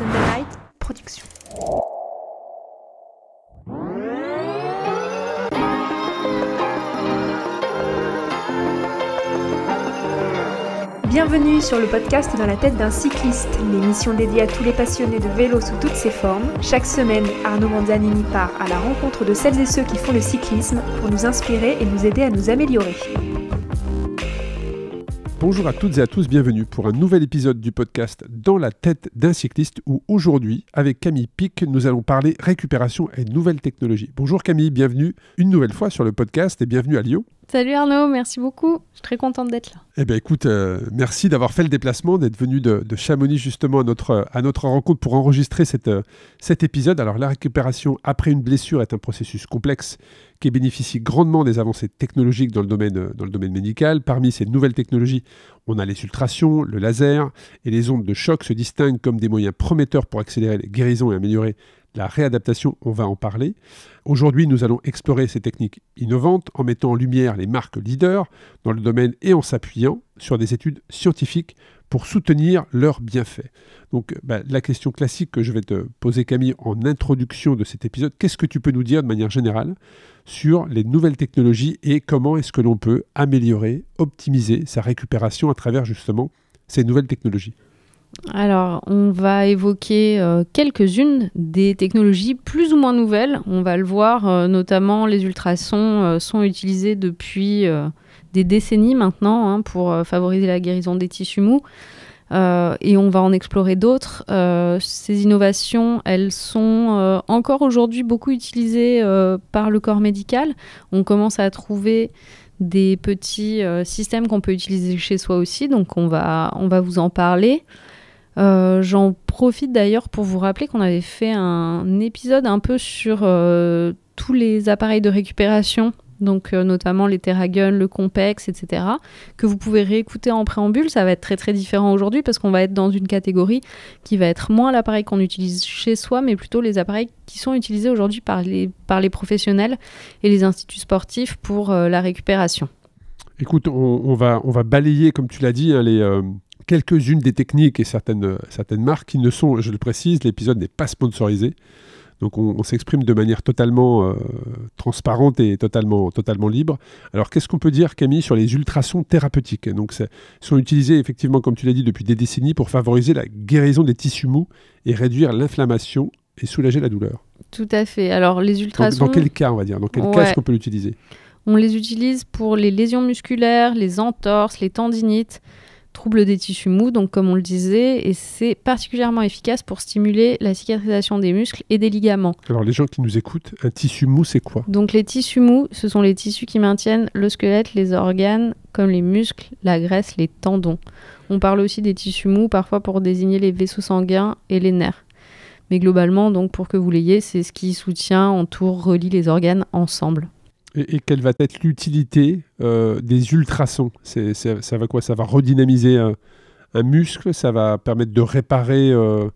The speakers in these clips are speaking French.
Night Productions. Bienvenue sur le podcast Dans la tête d'un cycliste, l'émission dédiée à tous les passionnés de vélo sous toutes ses formes. Chaque semaine, Arnaud Manzanini part à la rencontre de celles et ceux qui font le cyclisme pour nous inspirer et nous aider à nous améliorer. Bonjour à toutes et à tous, bienvenue pour un nouvel épisode du podcast Dans la tête d'un cycliste où aujourd'hui, avec Camille Pic, nous allons parler récupération et nouvelles technologies. Bonjour Camille, bienvenue une nouvelle fois sur le podcast et bienvenue à Lyon. Salut Arnaud, merci beaucoup. Je suis très contente d'être là. Eh bien écoute, euh, merci d'avoir fait le déplacement, d'être venu de, Chamonix justement à notre, à notre rencontre pour enregistrer cette, euh, cet épisode. Alors la récupération après une blessure est un processus complexe qui bénéficie grandement des avancées technologiques dans le domaine, euh, dans le domaine médical. Parmi ces nouvelles technologies, on a les ultrations, le laser et les ondes de choc se distinguent comme des moyens prometteurs pour accélérer les guérisons et améliorer la réadaptation, on va en parler. Aujourd'hui, nous allons explorer ces techniques innovantes en mettant en lumière les marques leaders dans le domaine et en s'appuyant sur des études scientifiques pour soutenir leurs bienfaits. Donc bah, la question classique que je vais te poser Camille en introduction de cet épisode, qu'est-ce que tu peux nous dire de manière générale sur les nouvelles technologies et comment est-ce que l'on peut améliorer, optimiser sa récupération à travers justement ces nouvelles technologies alors, on va évoquer euh, quelques-unes des technologies plus ou moins nouvelles. On va le voir, euh, notamment les ultrasons euh, sont utilisés depuis des décennies maintenant hein, pour favoriser la guérison des tissus mous. et on va en explorer d'autres. ces innovations, elles sont encore aujourd'hui beaucoup utilisées par le corps médical. On commence à trouver des petits systèmes qu'on peut utiliser chez soi aussi, donc on va vous en parler. Euh, j'en profite d'ailleurs pour vous rappeler qu'on avait fait un épisode un peu sur euh, tous les appareils de récupération, donc euh, notamment les Terragun, le Compex, etc., que vous pouvez réécouter en préambule. Ça va être très très différent aujourd'hui parce qu'on va être dans une catégorie qui va être moins l'appareil qu'on utilise chez soi, mais plutôt les appareils qui sont utilisés aujourd'hui par les, par les professionnels et les instituts sportifs pour la récupération. Écoute, on, va, on va balayer, comme tu l'as dit, hein, les, quelques-unes des techniques et certaines, certaines marques qui ne sont, je le précise, l'épisode n'est pas sponsorisé. Donc on, s'exprime de manière totalement euh, transparente et totalement, totalement libre. Alors qu'est-ce qu'on peut dire Camille sur les ultrasons thérapeutiques Donc ça, sont utilisés effectivement, comme tu l'as dit, depuis des décennies pour favoriser la guérison des tissus mous et réduire l'inflammation et soulager la douleur. Tout à fait. Alors les ultrasons... Dans, quel cas on va dire Dans quel cas est-ce qu'on peut l'utiliser On les utilise pour les lésions musculaires, les entorses, les tendinites trouble des tissus mous, donc comme on le disait, et c'est particulièrement efficace pour stimuler la cicatrisation des muscles et des ligaments. Alors les gens qui nous écoutent, un tissu mou, c'est quoi Donc les tissus mous, ce sont les tissus qui maintiennent le squelette, les organes, comme les muscles, la graisse, les tendons. On parle aussi des tissus mous parfois pour désigner les vaisseaux sanguins et les nerfs. Mais globalement, donc pour que vous l'ayez, c'est ce qui soutient, entoure, relie les organes ensemble et, quelle va être l'utilité euh, des ultrasons ça, va quoi Ça va redynamiser un, muscle, ça va permettre de réparer euh,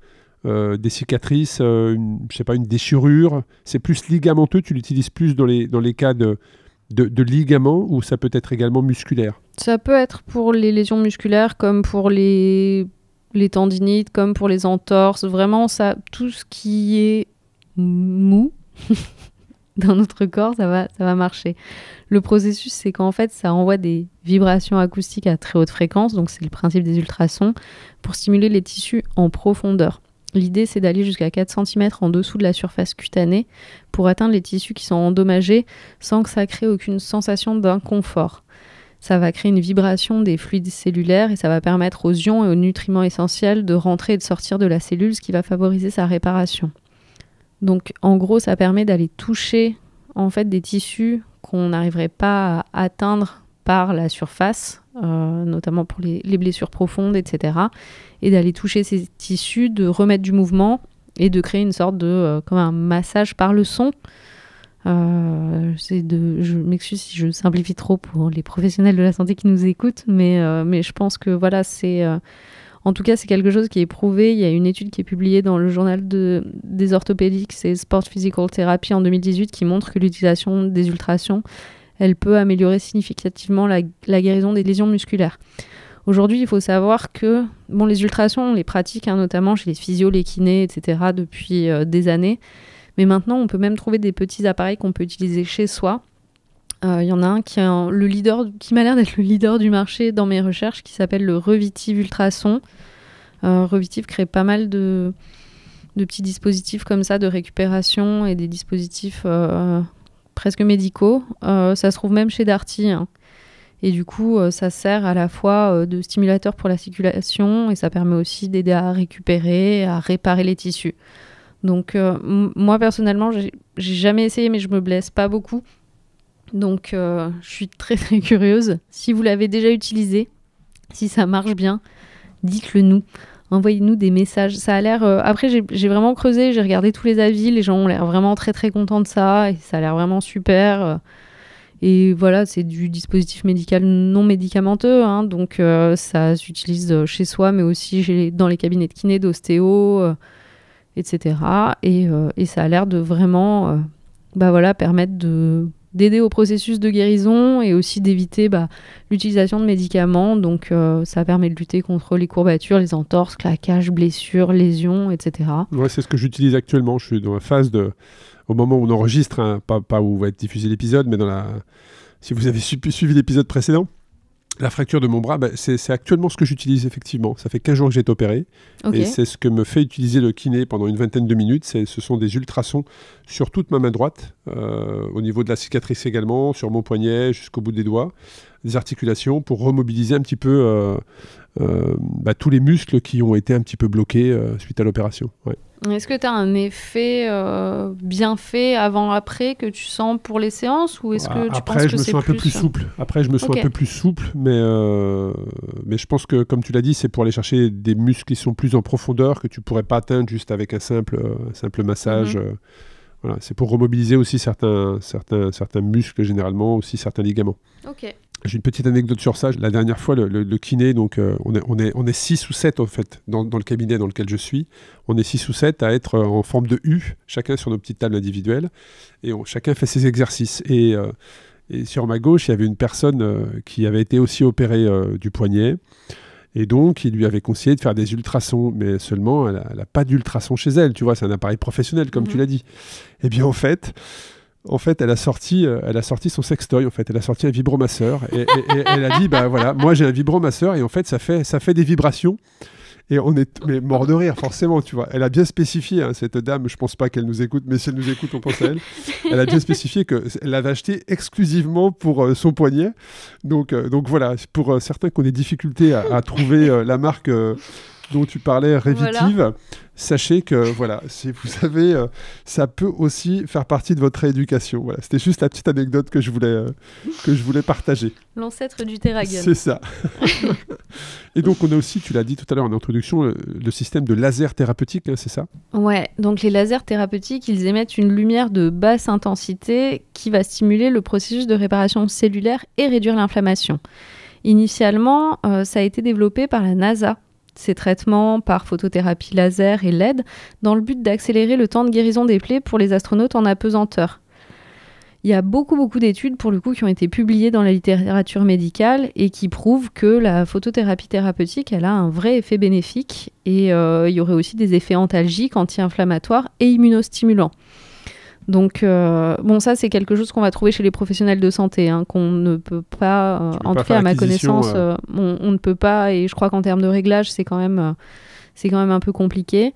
euh, des cicatrices, une, je sais pas, une déchirure. C'est plus ligamenteux, tu l'utilises plus dans les, dans les cas de, de, de ligaments ou ça peut être également musculaire Ça peut être pour les lésions musculaires comme pour les, les tendinites, comme pour les entorses. Vraiment, ça, tout ce qui est mou. dans notre corps, ça va, ça va marcher. Le processus, c'est qu'en fait, ça envoie des vibrations acoustiques à très haute fréquence, donc c'est le principe des ultrasons, pour stimuler les tissus en profondeur. L'idée, c'est d'aller jusqu'à 4 cm en dessous de la surface cutanée pour atteindre les tissus qui sont endommagés sans que ça crée aucune sensation d'inconfort. Ça va créer une vibration des fluides cellulaires et ça va permettre aux ions et aux nutriments essentiels de rentrer et de sortir de la cellule, ce qui va favoriser sa réparation. Donc en gros, ça permet d'aller toucher en fait des tissus qu'on n'arriverait pas à atteindre par la surface, euh, notamment pour les, blessures profondes, etc. Et d'aller toucher ces tissus, de remettre du mouvement et de créer une sorte de euh, comme un massage par le son. Euh, de, je m'excuse si je simplifie trop pour les professionnels de la santé qui nous écoutent, mais, euh, mais je pense que voilà, c'est en tout cas, c'est quelque chose qui est prouvé. Il y a une étude qui est publiée dans le journal des orthopédiques et Sport Physical Therapy en 2018 qui montre que l'utilisation des ultrasons, elle peut améliorer significativement la, guérison des lésions musculaires. Aujourd'hui, il faut savoir que bon, les ultrasons, on les pratique hein, notamment chez les physios, les kinés, etc. depuis euh, des années. Mais maintenant, on peut même trouver des petits appareils qu'on peut utiliser chez soi il euh, y en a un qui, est le leader, qui m'a l'air d'être le leader du marché dans mes recherches, qui s'appelle le Revitive Ultrason. Euh, Revitive crée pas mal de, petits dispositifs comme ça de récupération et des dispositifs euh, presque médicaux. ça se trouve même chez Darty. Hein. Et du coup, ça sert à la fois de stimulateur pour la circulation et ça permet aussi d'aider à récupérer, à réparer les tissus. Donc moi personnellement, j'ai jamais essayé, mais je me blesse pas beaucoup. Donc euh, je suis très très curieuse. Si vous l'avez déjà utilisé, si ça marche bien, dites-le nous. Envoyez-nous des messages. Ça a l'air. Euh, après, j'ai vraiment creusé, j'ai regardé tous les avis. Les gens ont l'air vraiment très très contents de ça. Et ça a l'air vraiment super. Euh, et voilà, c'est du dispositif médical non médicamenteux. Hein. donc ça s'utilise chez soi, mais aussi dans les cabinets de kiné, d'ostéo, etc. Et, et, ça a l'air de vraiment bah voilà, permettre de d'aider au processus de guérison et aussi d'éviter bah, l'utilisation de médicaments. Donc euh, ça permet de lutter contre les courbatures, les entorses, claquages, blessures, lésions, etc. Ouais, c'est ce que j'utilise actuellement. Je suis dans la phase de, au moment où on enregistre, hein, pas, pas où va être diffusé l'épisode, mais dans la, si vous avez suivi l'épisode précédent, la fracture de mon bras, bah, c'est actuellement ce que j'utilise effectivement. Ça fait 15 jours que j'ai été opéré. Et c'est ce que me fait utiliser le kiné pendant une vingtaine de minutes. Ce sont des ultrasons sur toute ma main droite, euh, au niveau de la cicatrice également, sur mon poignet, jusqu'au bout des doigts, des articulations, pour remobiliser un petit peu euh, euh, bah, tous les muscles qui ont été un petit peu bloqués suite à l'opération. Est-ce que tu as un effet euh, bien fait avant-après que tu sens pour les séances ou est-ce que tu Après, je me sens un peu plus souple. Après, je me sens un peu plus souple, mais, euh, mais je pense que, comme tu l'as dit, c'est pour aller chercher des muscles qui sont plus en profondeur que tu pourrais pas atteindre juste avec un simple, simple massage. Mhm. Euh, c'est pour remobiliser aussi certains, certains, certains muscles, généralement, aussi certains ligaments. Ok. J'ai une petite anecdote sur ça. La dernière fois, le, kiné, donc euh, on, est, on, est, on est 6 ou 7 en fait dans, le cabinet dans lequel je suis. On est 6 ou 7 à être euh, en forme de U, chacun sur nos petites tables individuelles. Et chacun fait ses exercices. Euh, et, sur ma gauche, il y avait une personne qui avait été aussi opérée du poignet. Et donc, il lui avait conseillé de faire des ultrasons, mais seulement, elle n'a pas d'ultrasons chez elle, tu vois, c'est un appareil professionnel, comme mmh. tu l'as dit. Eh bien, en fait, en fait, elle a sorti, euh, elle a sorti son sextoy. En fait, elle a sorti un vibromasseur et, elle a dit, bah voilà, moi j'ai un vibromasseur et en fait, ça fait, ça fait des vibrations. Et on est mais mort de rire, forcément, tu vois. Elle a bien spécifié, hein, cette dame, je pense pas qu'elle nous écoute, mais si elle nous écoute, on pense à elle. Elle a bien spécifié qu'elle l'avait acheté exclusivement pour euh, son poignet. Donc, euh, donc voilà, pour certains qui ont des difficultés à trouver la marque dont tu parlais, révitive, sachez que voilà, si vous savez, euh, ça peut aussi faire partie de votre rééducation. Voilà, c'était juste la petite anecdote que je voulais euh, que je voulais partager. L'ancêtre du Terragon. C'est ça. Et donc on a aussi, tu l'as dit tout à l'heure en introduction, euh, le, système de laser thérapeutique, hein, c'est ça Ouais, donc les lasers thérapeutiques, ils émettent une lumière de basse intensité qui va stimuler le processus de réparation cellulaire et réduire l'inflammation. Initialement, ça a été développé par la NASA ces traitements par photothérapie laser et LED dans le but d'accélérer le temps de guérison des plaies pour les astronautes en apesanteur. Il y a beaucoup beaucoup d'études pour le coup qui ont été publiées dans la littérature médicale et qui prouvent que la photothérapie thérapeutique elle a un vrai effet bénéfique et euh, il y aurait aussi des effets antalgiques, anti-inflammatoires et immunostimulants. Donc, euh, bon, ça, c'est quelque chose qu'on va trouver chez les professionnels de santé, hein, qu'on ne peut pas, euh, en tout cas, à ma connaissance, euh. on, ne peut pas, et je crois qu'en termes de réglage, c'est quand, même, un peu compliqué.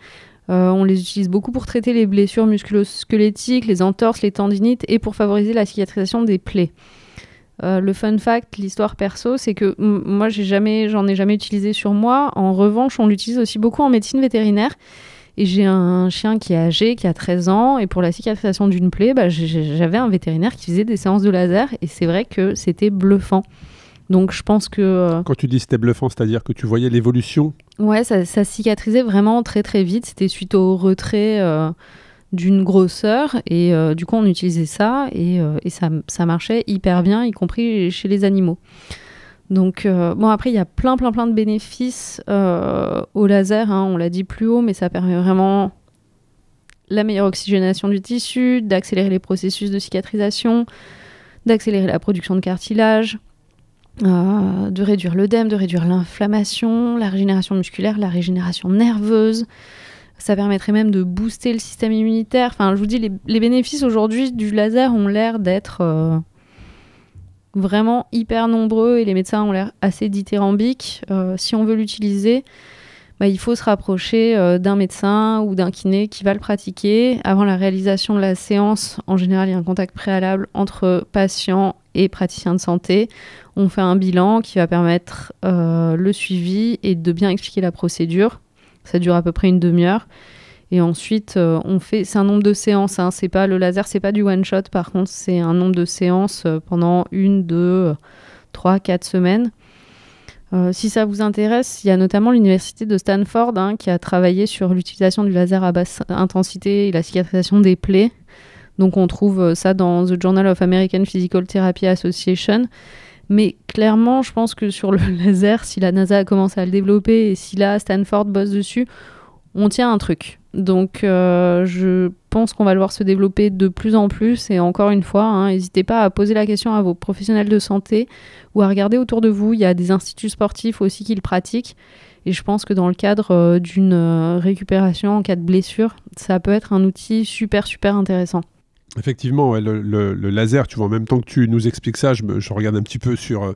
on les utilise beaucoup pour traiter les blessures musculo-squelettiques, les entorses, les tendinites, et pour favoriser la cicatrisation des plaies. le fun fact, l'histoire perso, c'est que moi, j'en ai jamais utilisé sur moi. En revanche, on l'utilise aussi beaucoup en médecine vétérinaire. Et j'ai un chien qui est âgé, qui a 13 ans, et pour la cicatrisation d'une plaie, bah, j'avais un vétérinaire qui faisait des séances de laser, et c'est vrai que c'était bluffant. Donc je pense que... Euh, Quand tu dis c'était bluffant, c'est-à-dire que tu voyais l'évolution Ouais, ça, cicatrisait vraiment très très vite. C'était suite au retrait euh, d'une grosseur, et euh, du coup on utilisait ça, et, ça, ça marchait hyper bien, y compris chez les animaux. Donc, euh, bon, après, il y a plein, plein, plein de bénéfices euh, au laser. Hein, on l'a dit plus haut, mais ça permet vraiment la meilleure oxygénation du tissu, d'accélérer les processus de cicatrisation, d'accélérer la production de cartilage, euh, de réduire l'œdème, de réduire l'inflammation, la régénération musculaire, la régénération nerveuse. Ça permettrait même de booster le système immunitaire. Enfin, je vous dis, les bénéfices aujourd'hui du laser ont l'air d'être vraiment hyper nombreux et les médecins ont l'air assez dithyrambiques. Euh, si on veut l'utiliser, bah, il faut se rapprocher euh, d'un médecin ou d'un kiné qui va le pratiquer. Avant la réalisation de la séance, en général, il y a un contact préalable entre patient et praticien de santé. On fait un bilan qui va permettre euh, le suivi et de bien expliquer la procédure. Ça dure à peu près une demi-heure. Et ensuite, euh, on fait. C'est un nombre de séances. Hein. c'est pas le laser, c'est pas du one shot. Par contre, c'est un nombre de séances euh, pendant une, deux, trois, quatre semaines. Euh, si ça vous intéresse, il y a notamment l'université de Stanford hein, qui a travaillé sur l'utilisation du laser à basse intensité et la cicatrisation des plaies. Donc on trouve ça dans The Journal of American Physical Therapy Association. Mais clairement, je pense que sur le laser, si la NASA a commencé à le développer et si là Stanford bosse dessus, on tient un truc. Donc euh, je pense qu'on va le voir se développer de plus en plus et encore une fois, hein, n'hésitez pas à poser la question à vos professionnels de santé ou à regarder autour de vous. Il y a des instituts sportifs aussi qui le pratiquent et je pense que dans le cadre euh, d'une euh, récupération en cas de blessure, ça peut être un outil super super intéressant. Effectivement, le, laser, tu vois, en même temps que tu nous expliques ça, je regarde un petit peu sur,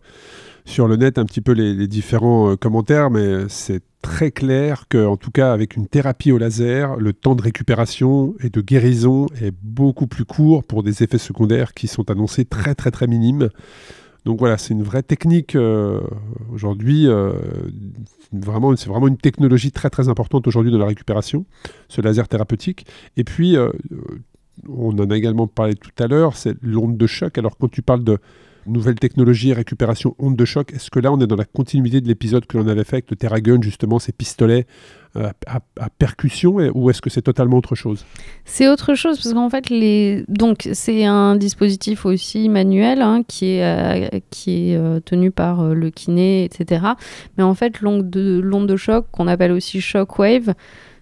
sur le net un petit peu les, différents euh, commentaires, mais euh, c'est très clair que, en tout cas, avec une thérapie au laser, le temps de récupération et de guérison est beaucoup plus court pour des effets secondaires qui sont annoncés très très très minimes. Donc voilà, c'est une vraie technique euh, aujourd'hui, c'est vraiment une technologie très très importante aujourd'hui dans la récupération, ce laser thérapeutique. Et puis, on en a également parlé tout à l'heure, c'est l'onde de choc. Alors quand tu parles de nouvelle technologie, récupération onde de choc. Est-ce que là, on est dans la continuité de l'épisode que l'on avait fait avec le Terragun, justement, ces pistolets euh, à, percussion, ou est-ce que c'est totalement autre chose C'est autre chose, parce qu'en fait, les... donc c'est un dispositif aussi manuel hein, qui est, euh, qui est euh, tenu par le kiné, etc. Mais en fait, l'onde de, de choc, qu'on appelle aussi shockwave, wave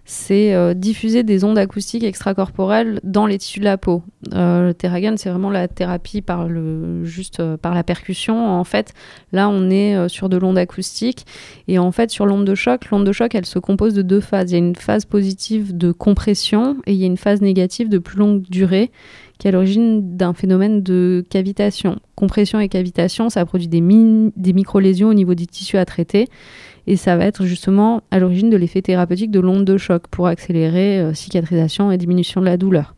c'est euh, diffuser des ondes acoustiques extracorporelles dans les tissus de la peau. Euh, le terragan, c'est vraiment la thérapie par le, juste euh, par la percussion. En fait, là, on est sur de l'onde acoustique. Et en fait, sur l'onde de choc, l'onde de choc, elle se compose de deux phases. Il y a une phase positive de compression et il y a une phase négative de plus longue durée qui est à l'origine d'un phénomène de cavitation. Compression et cavitation, ça produit des, des micro-lésions au niveau des tissus à traiter. Et ça va être justement à l'origine de l'effet thérapeutique de l'onde de choc pour accélérer euh, cicatrisation et diminution de la douleur.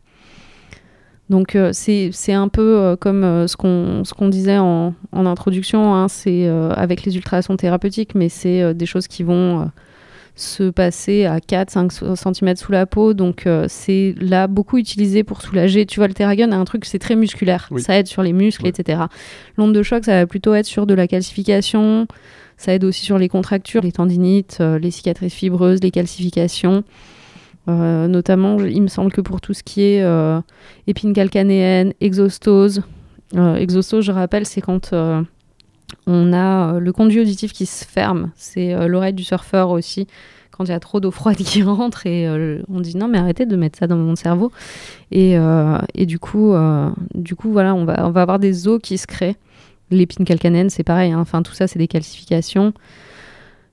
Donc euh, c'est un peu euh, comme ce qu'on disait en, introduction, hein, c'est avec les ultrasons thérapeutiques, mais c'est des choses qui vont se passer à 4-5 cm sous la peau. Donc euh, c'est là beaucoup utilisé pour soulager. Tu vois, le terragon a un truc, c'est très musculaire. Ça aide sur les muscles, etc. L'onde de choc, ça va plutôt être sur de la calcification. Ça aide aussi sur les contractures, les tendinites, euh, les cicatrices fibreuses, les calcifications. Euh, notamment, il me semble que pour tout ce qui est épine calcanéenne, exostose. exostose, je rappelle, c'est quand on a euh, le conduit auditif qui se ferme, c'est euh, l'oreille du surfeur aussi quand il y a trop d'eau froide qui rentre et euh, on dit non mais arrêtez de mettre ça dans mon cerveau et, du coup du coup voilà on va on va avoir des os qui se créent l'épine calcanène, c'est pareil hein. enfin tout ça c'est des calcifications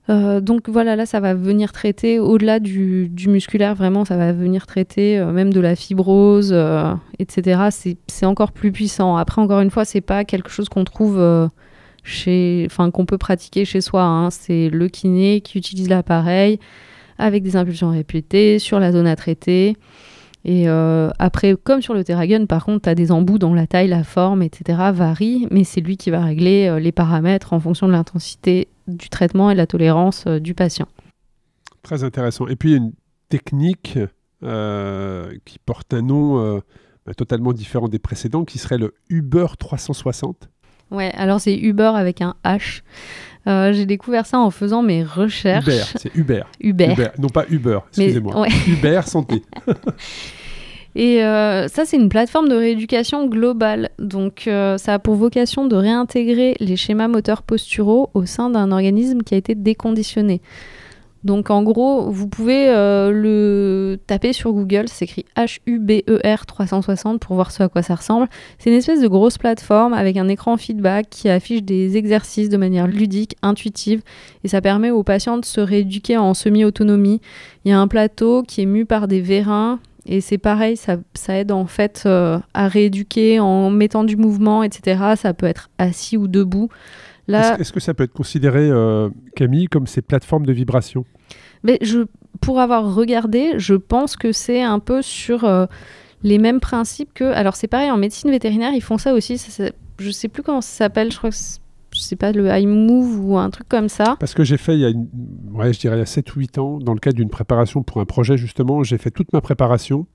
donc voilà, là ça va venir traiter au-delà du, du, musculaire, vraiment ça va venir traiter même de la fibrose, etc. C'est encore plus puissant. Après, encore une fois, c'est pas quelque chose qu'on trouve chez, enfin qu'on peut pratiquer chez soi. Hein. C'est le kiné qui utilise l'appareil avec des impulsions répétées sur la zone à traiter. Et euh, après, comme sur le Theragun par contre, tu as des embouts dont la taille, la forme, etc. varient, mais c'est lui qui va régler euh, les paramètres en fonction de l'intensité du traitement et de la tolérance euh, du patient. Très intéressant. Et puis, il y a une technique qui porte un nom bah, totalement différent des précédents, qui serait le Uber 360. Ouais, alors c'est Uber avec un H. Euh, j'ai découvert ça en faisant mes recherches. Uber, c'est Uber. Non pas Uber, excusez-moi. Uber Santé. Et euh, ça, c'est une plateforme de rééducation globale. Donc, euh, ça a pour vocation de réintégrer les schémas moteurs posturaux au sein d'un organisme qui a été déconditionné. Donc en gros, vous pouvez euh, le taper sur Google, c'est écrit H-U-B-E-R 360 pour voir ce à quoi ça ressemble. C'est une espèce de grosse plateforme avec un écran feedback qui affiche des exercices de manière ludique, intuitive, et ça permet aux patients de se rééduquer en semi-autonomie. Il y a un plateau qui est mu par des vérins, et c'est pareil, ça, aide en fait euh, à rééduquer en mettant du mouvement, etc. Ça peut être assis ou debout. Est-ce, que ça peut être considéré, euh, Camille, comme ces plateformes de vibration Mais je, Pour avoir regardé, je pense que c'est un peu sur euh, les mêmes principes que... Alors c'est pareil, en médecine vétérinaire, ils font ça aussi. Je ne je sais plus comment ça s'appelle, je crois que je sais pas, le iMove ou un truc comme ça. Parce que j'ai fait il y a, je dirais, il y a 7 ou 8 ans, dans le cadre d'une préparation pour un projet justement, j'ai fait toute ma préparation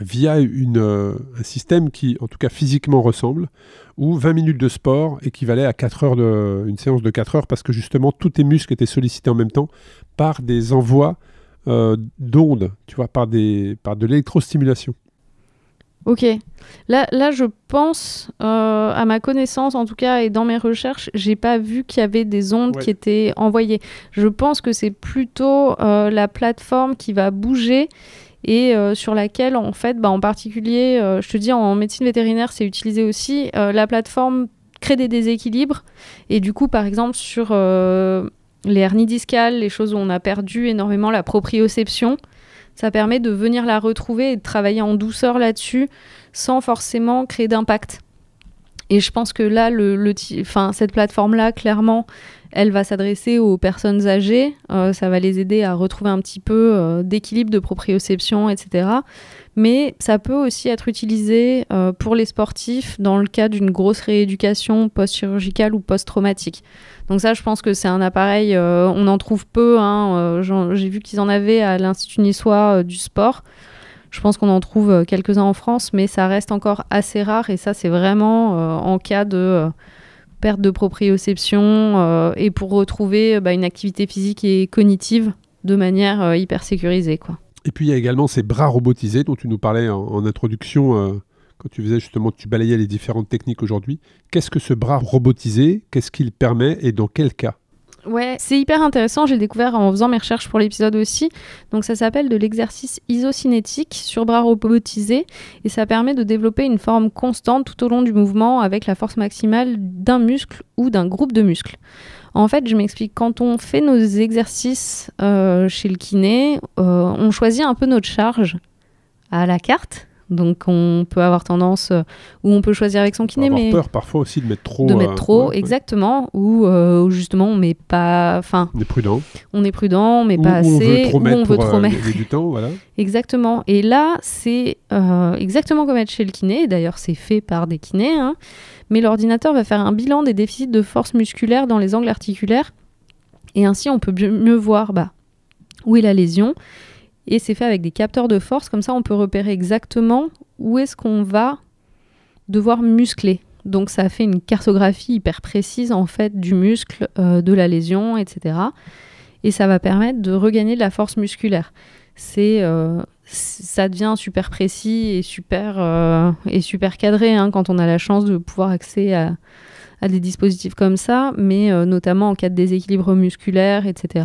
via euh, un système qui, en tout cas physiquement, ressemble, où 20 minutes de sport équivalait à 4 heures de, une séance de 4 heures, parce que justement, tous tes muscles étaient sollicités en même temps par des envois euh, d'ondes, tu vois, par, des, par de l'électrostimulation. Ok. Là, là, je pense, euh, à ma connaissance en tout cas, et dans mes recherches, j'ai pas vu qu'il y avait des ondes qui étaient envoyées. Je pense que c'est plutôt la plateforme qui va bouger et euh, sur laquelle, en fait, bah, en particulier, euh, je te dis, en médecine vétérinaire, c'est utilisé aussi, euh, la plateforme crée des déséquilibres. Et du coup, par exemple, sur les hernies discales, les choses où on a perdu énormément la proprioception, ça permet de venir la retrouver et de travailler en douceur là-dessus sans forcément créer d'impact. Et je pense que là, le, enfin cette plateforme-là, clairement, elle va s'adresser aux personnes âgées, euh, ça va les aider à retrouver un petit peu euh, d'équilibre de proprioception, etc. Mais ça peut aussi être utilisé euh, pour les sportifs dans le cas d'une grosse rééducation post-chirurgicale ou post-traumatique. Donc ça, je pense que c'est un appareil, on en trouve peu. Hein, j'ai vu qu'ils en avaient à l'Institut niçois du sport. Je pense qu'on en trouve quelques-uns en France, mais ça reste encore assez rare et ça, c'est vraiment en cas de perte de proprioception euh, et pour retrouver euh, bah, une activité physique et cognitive de manière euh, hyper sécurisée. Quoi. Et puis il y a également ces bras robotisés dont tu nous parlais en, introduction quand tu faisais justement, tu balayais les différentes techniques aujourd'hui. Qu'est-ce que ce bras robotisé Qu'est-ce qu'il permet et dans quel cas Ouais, c'est hyper intéressant. J'ai découvert en faisant mes recherches pour l'épisode aussi. Donc, ça s'appelle de l'exercice isocinétique sur bras robotisé et ça permet de développer une forme constante tout au long du mouvement avec la force maximale d'un muscle ou d'un groupe de muscles. En fait, je m'explique, quand on fait nos exercices euh, chez le kiné, euh, on choisit un peu notre charge à la carte donc on peut avoir tendance, euh, ou on peut choisir avec son kiné, on peur parfois aussi de mettre trop. De euh, mettre trop, exactement. Euh, ou justement on met pas, On est prudent. On est prudent, mais pas assez. On veut trop mettre. on veut trop mettre. du temps, voilà. Exactement. Et là c'est exactement comme être chez le kiné. D'ailleurs c'est fait par des kinés, hein, mais l'ordinateur va faire un bilan des déficits de force musculaire dans les angles articulaires. Et ainsi, on peut mieux voir bah, où est la lésion et c'est fait avec des capteurs de force, comme ça on peut repérer exactement où est-ce qu'on va devoir muscler. Donc ça fait une cartographie hyper précise en fait du muscle, euh, de la lésion, etc. Et ça va permettre de regagner de la force musculaire. C'est euh, ça devient super précis et super, euh, et super cadré hein, quand on a la chance de pouvoir accéder à, des dispositifs comme ça, mais notamment en cas de déséquilibre musculaire, etc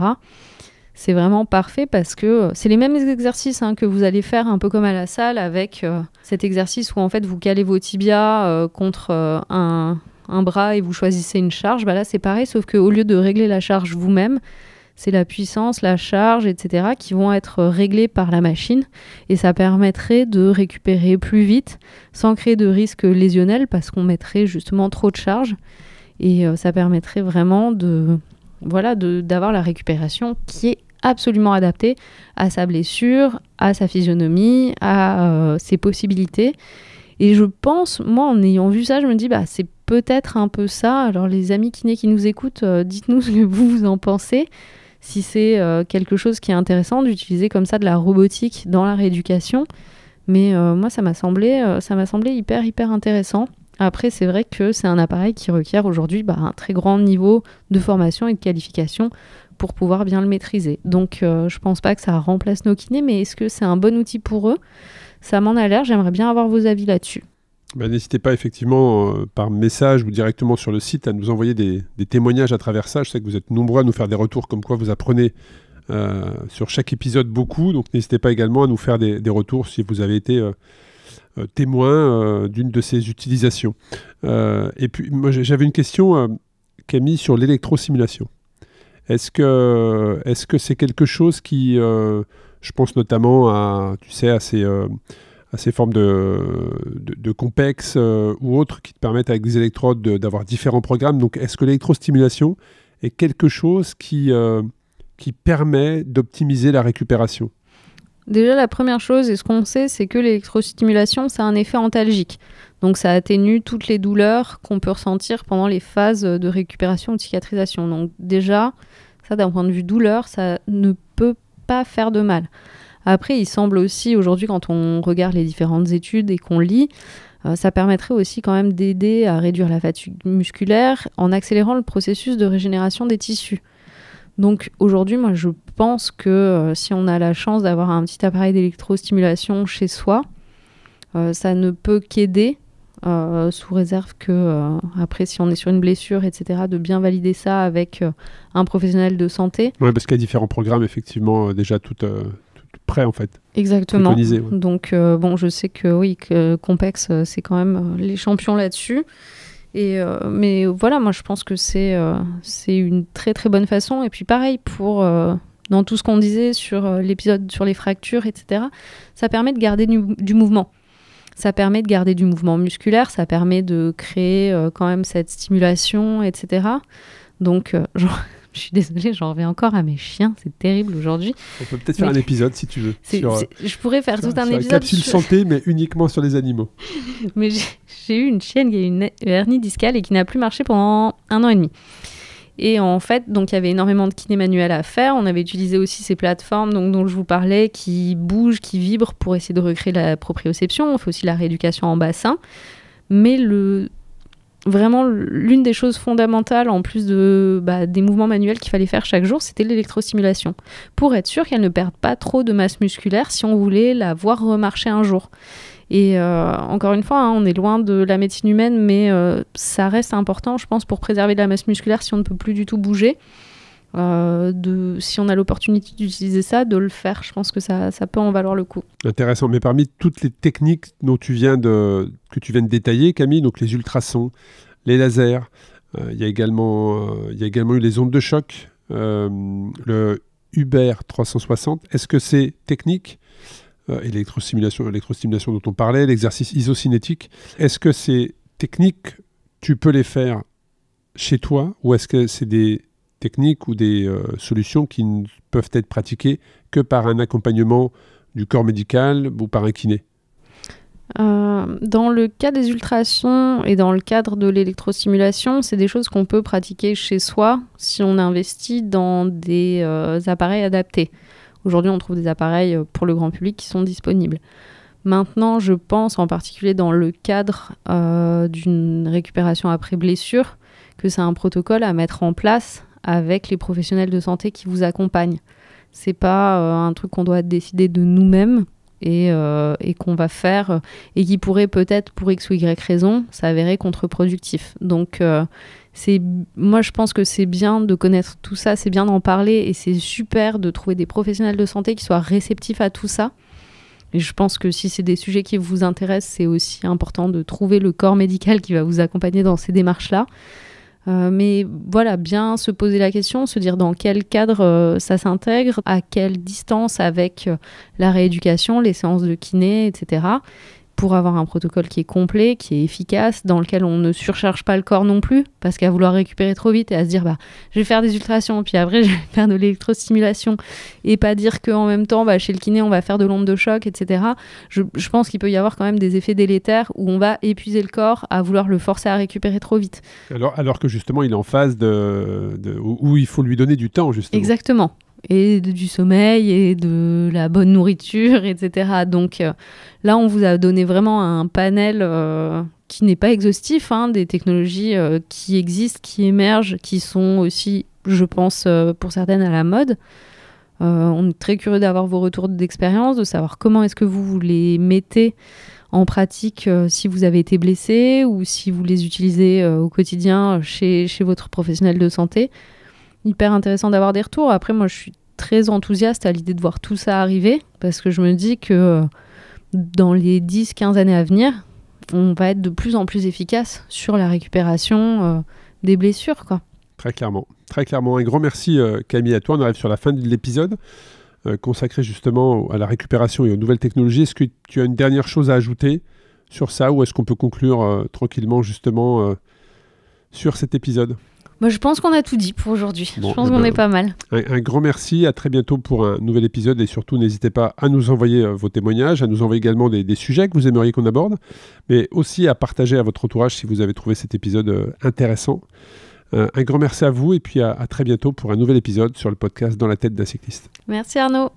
c'est vraiment parfait parce que euh, c'est les mêmes exercices hein, que vous allez faire un peu comme à la salle avec euh, cet exercice où en fait vous calez vos tibias euh, contre un, bras et vous choisissez une charge. Bah là c'est pareil sauf qu'au lieu de régler la charge vous-même, c'est la puissance, la charge, etc. qui vont être réglées par la machine et ça permettrait de récupérer plus vite sans créer de risque lésionnel parce qu'on mettrait justement trop de charge et ça permettrait vraiment de voilà d'avoir la récupération qui est absolument adapté à sa blessure, à sa physionomie, à euh, ses possibilités. Et je pense, moi, en ayant vu ça, je me dis, bah, c'est peut-être un peu ça. Alors, les amis kinés qui nous écoutent, euh, dites-nous ce que vous, en pensez. Si c'est euh, quelque chose qui est intéressant d'utiliser comme ça de la robotique dans la rééducation. Mais moi, ça m'a semblé, ça m'a semblé hyper, hyper intéressant. Après, c'est vrai que c'est un appareil qui requiert aujourd'hui bah, un très grand niveau de formation et de qualification pour pouvoir bien le maîtriser. Donc je euh, je pense pas que ça remplace nos kinés, mais est-ce que c'est un bon outil pour eux Ça m'en a l'air, j'aimerais bien avoir vos avis là-dessus. Bah, n'hésitez pas effectivement euh, par message ou directement sur le site à nous envoyer des, témoignages à travers ça. Je sais que vous êtes nombreux à nous faire des retours comme quoi vous apprenez euh, sur chaque épisode beaucoup. Donc n'hésitez pas également à nous faire des, des, retours si vous avez été témoin d'une de ces utilisations. et puis moi j'avais une question Camille sur l'électrosimulation. Est-ce que c'est -ce que quelque chose qui, euh, je pense notamment à, tu sais, à ces, euh, à ces formes de, de, complexes euh, ou autres qui te permettent avec des électrodes d'avoir différents programmes. Donc est-ce que l'électrostimulation est quelque chose qui, qui permet d'optimiser la récupération Déjà, la première chose, et ce qu'on sait, c'est que l'électrostimulation, ça a un effet antalgique. Donc, ça atténue toutes les douleurs qu'on peut ressentir pendant les phases de récupération ou de cicatrisation. Donc, déjà, ça, d'un point de vue douleur, ça ne peut pas faire de mal. Après, il semble aussi, aujourd'hui, quand on regarde les différentes études et qu'on lit, euh, ça permettrait aussi quand même d'aider à réduire la fatigue musculaire en accélérant le processus de régénération des tissus. Donc aujourd'hui, moi, je pense que euh, si on a la chance d'avoir un petit appareil d'électrostimulation chez soi, euh, ça ne peut qu'aider, euh, sous réserve que, après, si on est sur une blessure, etc., de bien valider ça avec un professionnel de santé. Oui, parce qu'il y a différents programmes, effectivement, déjà tout, prêt en fait. Exactement. Donc bon, je sais que oui, que Compex, c'est quand même les champions là-dessus. Et mais voilà, moi je pense que c'est c'est une très très bonne façon. Et puis pareil, pour dans tout ce qu'on disait sur euh, l'épisode sur les fractures, etc. Ça permet de garder du, mouvement. Ça permet de garder du mouvement musculaire, ça permet de créer euh, quand même cette stimulation, etc. Donc, euh, je suis désolée, j'en reviens encore à mes chiens, c'est terrible aujourd'hui. On peut peut-être faire un épisode si tu veux. je pourrais faire tout un sur épisode. Capsule santé, mais uniquement sur les animaux. mais j'ai eu une chienne qui a eu une hernie discale et qui n'a plus marché pendant un an et demi. Et en fait, donc il y avait énormément de kiné manuel à faire. On avait utilisé aussi ces plateformes donc, dont je vous parlais qui bougent, qui vibrent pour essayer de recréer la proprioception. On fait aussi la rééducation en bassin. Mais le, vraiment, l'une des choses fondamentales, en plus bah, des mouvements manuels qu'il fallait faire chaque jour, c'était l'électrostimulation. Pour être sûr qu'elle ne perde pas trop de masse musculaire si on voulait la voir remarcher un jour. Et euh, encore une fois, hein, on est loin de la médecine humaine, mais euh, ça reste important, je pense, pour préserver la masse musculaire si on ne peut plus du tout bouger. Euh, si on a l'opportunité d'utiliser ça, de le faire, je pense que ça, peut en valoir le coup. Intéressant. Mais parmi toutes les techniques dont tu viens de, que tu viens de détailler, Camille, donc les ultrasons, les lasers, il y, a également, il y a également eu les ondes de choc, le Uber 360. Est-ce que c'est technique et euh, l'électrostimulation, dont on parlait, l'exercice isocinétique. Est-ce que ces techniques, tu peux les faire chez toi ou est-ce que c'est des techniques ou des euh, solutions qui ne peuvent être pratiquées que par un accompagnement du corps médical ou par un kiné euh, dans le cas des ultrasons et dans le cadre de l'électrostimulation, c'est des choses qu'on peut pratiquer chez soi si on investit dans des appareils adaptés. Aujourd'hui, on trouve des appareils euh, pour le grand public qui sont disponibles. Maintenant, je pense en particulier dans le cadre euh, d'une récupération après blessure que c'est un protocole à mettre en place avec les professionnels de santé qui vous accompagnent. C'est pas euh, un truc qu'on doit décider de nous-mêmes. Euh, et, qu'on va faire et qui pourrait peut-être pour x ou y raison s'avérer contre-productif. Donc euh, moi je pense que c'est bien de connaître tout ça, c'est bien d'en parler et c'est super de trouver des professionnels de santé qui soient réceptifs à tout ça. Et je pense que si c'est des sujets qui vous intéressent, c'est aussi important de trouver le corps médical qui va vous accompagner dans ces démarches-là. Euh, mais voilà, bien se poser la question, se dire dans quel cadre euh, ça s'intègre, à quelle distance avec euh, la rééducation, les séances de kiné, etc pour avoir un protocole qui est complet, qui est efficace, dans lequel on ne surcharge pas le corps non plus, parce qu'à vouloir récupérer trop vite et à se dire bah je vais faire des ultrations, puis après je vais faire de l'électrostimulation, et pas dire qu'en même temps bah, chez le kiné on va faire de l'ombre de choc, etc. Je, pense qu'il peut y avoir quand même des effets délétères où on va épuiser le corps à vouloir le forcer à récupérer trop vite. Alors, alors que justement il est en phase de, où il faut lui donner du temps justement. Exactement et du sommeil et de la bonne nourriture, etc. Donc euh, là, on vous a donné vraiment un panel euh, qui n'est pas exhaustif hein, des technologies euh, qui existent, qui émergent, qui sont aussi, je pense, pour certaines à la mode. on est très curieux d'avoir vos retours d'expérience, de savoir comment est-ce que vous, les mettez en pratique si vous avez été blessé ou si vous les utilisez au quotidien chez, chez votre professionnel de santé hyper intéressant d'avoir des retours. Après, moi, je suis très enthousiaste à l'idée de voir tout ça arriver parce que je me dis que euh, dans les 10-15 années à venir, on va être de plus en plus efficace sur la récupération euh, des blessures. Quoi. Très clairement. Très clairement. Un grand merci euh, Camille à toi. On arrive sur la fin de l'épisode consacré justement à la récupération et aux nouvelles technologies. Est-ce que tu as une dernière chose à ajouter sur ça ou est-ce qu'on peut conclure tranquillement justement sur cet épisode je pense qu'on a tout dit pour aujourd'hui. je pense eh qu'on ben, est pas mal. Un, grand merci, à très bientôt pour un nouvel épisode et surtout n'hésitez pas à nous envoyer euh, vos témoignages, à nous envoyer également des, sujets que vous aimeriez qu'on aborde, mais aussi à partager à votre entourage si vous avez trouvé cet épisode euh, intéressant. Euh, un grand merci à vous et puis à très bientôt pour un nouvel épisode sur le podcast Dans la tête d'un cycliste. Merci Arnaud.